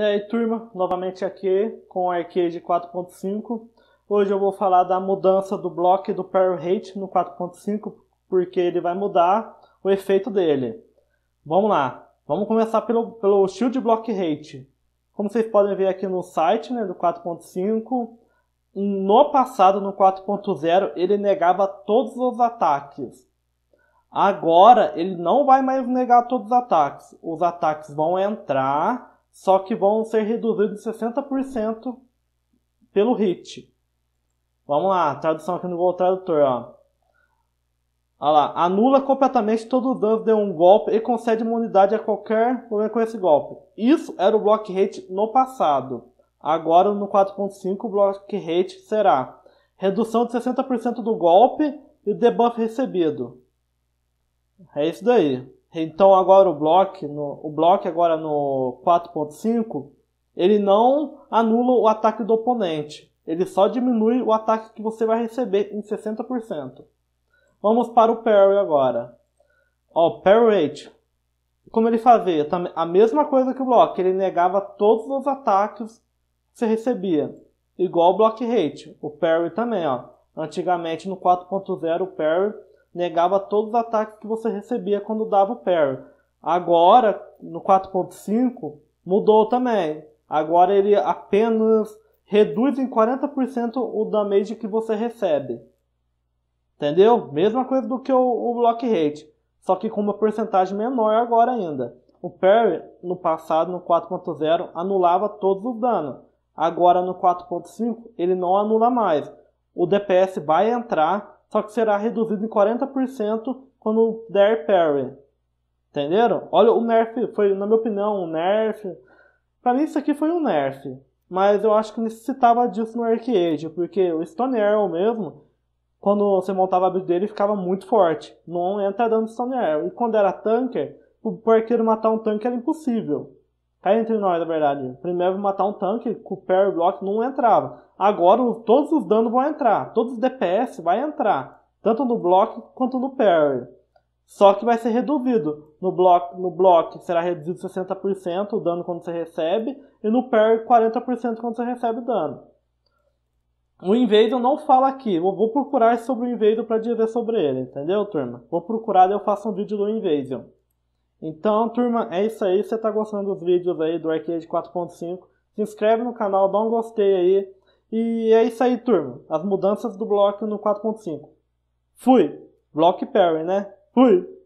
E aí turma, novamente aqui com o Arcade 4.5 Hoje eu vou falar da mudança do bloco do Pearl Hate no 4.5 Porque ele vai mudar o efeito dele Vamos lá, vamos começar pelo, pelo Shield Block Hate Como vocês podem ver aqui no site né, do 4.5 No passado, no 4.0, ele negava todos os ataques Agora ele não vai mais negar todos os ataques Os ataques vão entrar só que vão ser reduzidos em 60% pelo HIT. Vamos lá, tradução aqui no Google Tradutor, ó. Olha lá, anula completamente todo o dano de um golpe e concede imunidade a qualquer problema com esse golpe. Isso era o block rate no passado. Agora no 4.5 o block rate será redução de 60% do golpe e debuff recebido. É isso daí. Então agora o block, no, o block agora no 4.5, ele não anula o ataque do oponente. Ele só diminui o ataque que você vai receber em 60%. Vamos para o parry agora. o parry rate. Como ele fazia? A mesma coisa que o block. Ele negava todos os ataques que você recebia. Igual o block rate. O parry também, ó. Antigamente no 4.0 o parry negava todos os ataques que você recebia quando dava o parry. Agora, no 4.5, mudou também. Agora ele apenas reduz em 40% o damage que você recebe. Entendeu? Mesma coisa do que o, o block rate, só que com uma porcentagem menor agora ainda. O parry no passado, no 4.0, anulava todos os danos. Agora no 4.5 ele não anula mais. O DPS vai entrar, só que será reduzido em 40% quando der parry. Entenderam? Olha, o nerf foi, na minha opinião, um nerf. Pra mim, isso aqui foi um nerf. Mas eu acho que necessitava disso no arcade, porque o Stone Arrow mesmo, quando você montava a build dele, ficava muito forte. Não entra dando Stone Arrow. E quando era tanker, o arqueiro matar um tanque era impossível cai tá entre nós, na verdade. Primeiro matar um tanque com o Parry Block não entrava. Agora todos os danos vão entrar. Todos os DPS vai entrar. Tanto no block quanto no parry. Só que vai ser reduzido. No block, no block será reduzido 60% o dano quando você recebe. E no parry 40% quando você recebe o dano. O Invader não fala aqui. Eu vou procurar sobre o Invader para dizer sobre ele, entendeu, turma? Vou procurar e eu faço um vídeo do Invader. Então, turma, é isso aí. Se você está gostando dos vídeos aí do Arcade 4.5, se inscreve no canal, dá um gostei aí. E é isso aí, turma. As mudanças do bloco no 4.5. Fui! Block Parry, né? Fui!